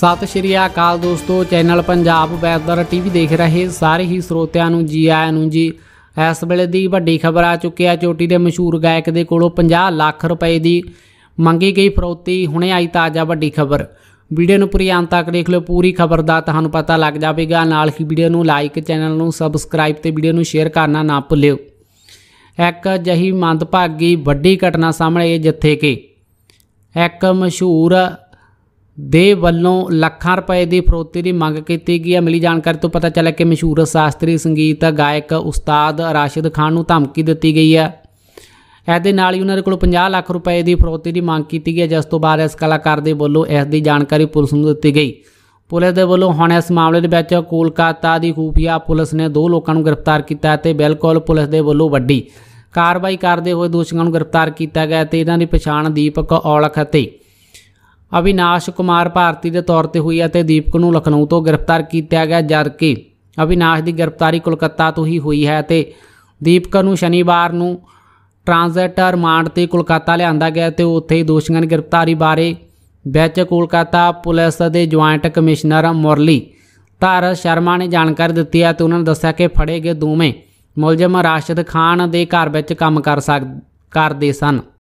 ਸਤਿ ਸ਼੍ਰੀ ਅਕਾਲ ਦੋਸਤੋ channel Punjab weather TV ਦੇਖ ਰਹੇ ਸਾਰੇ ਹੀ ਸਰੋਤਿਆਂ ਨੂੰ ਜੀ ਆਇਆਂ ਨੂੰ ਜੀ ਇਸ ਵੇਲੇ ਦੀ ਵੱਡੀ ਖਬਰ ਆ ਚੁੱਕੀ ਹੈ ਚੋਟੀ ਦੇ ਮਸ਼ਹੂਰ ਗਾਇਕ ਦੇ ਕੋਲੋਂ 50 ਲੱਖ ਰੁਪਏ ਦੀ ਮੰਗੀ ਗਈ ਫਰੋਤੀ ਹੁਣੇ ਆਈ ਤਾਜ਼ਾ ਵੱਡੀ ਖਬਰ ਵੀਡੀਓ ਨੂੰ ਪੂਰੀ ਅੰਤ ਤੱਕ ਦੇਖ ਲਓ ਪੂਰੀ ਖਬਰ ਦਾ ਤੁਹਾਨੂੰ ਪਤਾ ਲੱਗ ਜਾਵੇਗਾ ਨਾਲ ਹੀ ਵੀਡੀਓ ਨੂੰ ਲਾਈਕ ਚੈਨਲ ਨੂੰ ਸਬਸਕ੍ਰਾਈਬ ਤੇ ਵੀਡੀਓ ਨੂੰ ਸ਼ੇਅਰ ਕਰਨਾ ਨਾ ਭੁੱਲਿਓ ਇੱਕ ਜਹੀ ਮੰਦਭਾਗੀ ਵੱਡੀ ਘਟਨਾ ਸਾਹਮਣੇ ਜਿੱਥੇ ਕਿ ਇੱਕ ਮਸ਼ਹੂਰ ਦੇ ਵੱਲੋਂ ਲੱਖਾਂ ਰੁਪਏ ਦੀ ਫਰੋਤੀ ਦੀ ਮੰਗ ਕੀਤੀ ਗਈ ਹੈ ਮਿਲੀ ਜਾਣਕਾਰੀ ਤੋਂ ਪਤਾ ਚੱਲਿਆ ਕਿ ਮਸ਼ਹੂਰ ਸ਼ਾਸਤਰੀ ਸੰਗੀਤ ਗਾਇਕ ਉਸਤਾਦ ਰਾਸ਼ਿਦ ਖਾਨ ਨੂੰ ਧਮਕੀ ਦਿੱਤੀ ਗਈ ਹੈ ਇਹਦੇ ਨਾਲ ਹੀ ਉਹਨਾਂ ਦੇ ਕੋਲ 50 ਲੱਖ ਰੁਪਏ ਦੀ ਫਰੋਤੀ ਦੀ ਮੰਗ ਕੀਤੀ ਗਈ ਹੈ ਜਿਸ ਤੋਂ ਬਾਅਦ ਇਸ ਕਲਾਕਾਰ ਦੇ ਵੱਲੋਂ ਇਸ ਦੀ ਜਾਣਕਾਰੀ ਪੁਲਿਸ ਨੂੰ ਦਿੱਤੀ ਗਈ ਪੁਲਿਸ ਦੇ ਵੱਲੋਂ ਹੁਣ ਇਸ ਮਾਮਲੇ ਦੇ ਵਿੱਚ ਕੋਲਕਾਤਾ ਦੀ ਖੂਫੀਆ ਪੁਲਿਸ ਨੇ ਦੋ ਲੋਕਾਂ ਨੂੰ ਗ੍ਰਿਫਤਾਰ ਕੀਤਾ ਤੇ ਬਿਲਕੁਲ ਪੁਲਿਸ ਦੇ ਵੱਲੋਂ ਵੱਡੀ ਕਾਰਵਾਈ ਕਰਦੇ ਹੋਏ ਦੋਸ਼ੀਆਂ ਨੂੰ ਗ੍ਰਿਫਤਾਰ ਕੀਤਾ ਗਿਆ ਤੇ ਇਹਨਾਂ ਦੀ ਪਛਾਣ ਦੀਪਕ ਔਲਖ ਅਤੇ ਅਵਿਨਾਸ਼ ਕੁਮਾਰ ਭਾਰਤੀ ਦੇ ਤੌਰ ਤੇ ਹੋਈ ਅਤੇ ਦੀਪਕ ਨੂੰ ਲਖਨਊ ਤੋਂ ਗ੍ਰਿਫਤਾਰ ਕੀਤਾ ਗਿਆ ਜਦਕਿ ਅਵਿਨਾਸ਼ ਦੀ ਗ੍ਰਿਫਤਾਰੀ ਕੋਲਕਾਤਾ ਤੋਂ ਹੀ ਹੋਈ ਹੈ ਤੇ ਦੀਪਕ ਨੂੰ ਸ਼ਨੀਵਾਰ ਨੂੰ ਟ੍ਰਾਂਜ਼ਿਟ ਰਿਮਾਂਡ ਤੇ ਕੋਲਕਾਤਾ ਲਿਆਂਦਾ ਗਿਆ ਤੇ ਉੱਥੇ ਹੀ ਦੋਸ਼ੀਆਂ ਦੀ ਗ੍ਰਿਫਤਾਰੀ ਬਾਰੇ ਵਿੱਚ ਕੋਲਕਾਤਾ ਪੁਲਿਸ ਦੇ ਜੁਆਇੰਟ ਕਮਿਸ਼ਨਰ ਮੁਰਲੀ ਧਾਰ ਸ਼ਰਮਾ ਨੇ ਜਾਣਕਾਰੀ ਦਿੱਤੀ ਹੈ ਤੇ ਉਹਨਾਂ ਨੇ ਦੱਸਿਆ ਕਿ ਫੜੇ ਗਏ ਦੋਵੇਂ ਮੁਲਜ਼ਮ ਰਾਸ਼ਦ ਖਾਨ ਦੇ ਘਰ ਵਿੱਚ ਕੰਮ ਕਰ ਸਕਦੇ ਸਨ